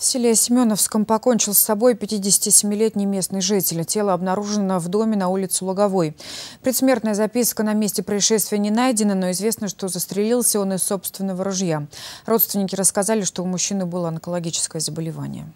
В селе Семеновском покончил с собой 57-летний местный житель. Тело обнаружено в доме на улице Луговой. Предсмертная записка на месте происшествия не найдена, но известно, что застрелился он из собственного ружья. Родственники рассказали, что у мужчины было онкологическое заболевание.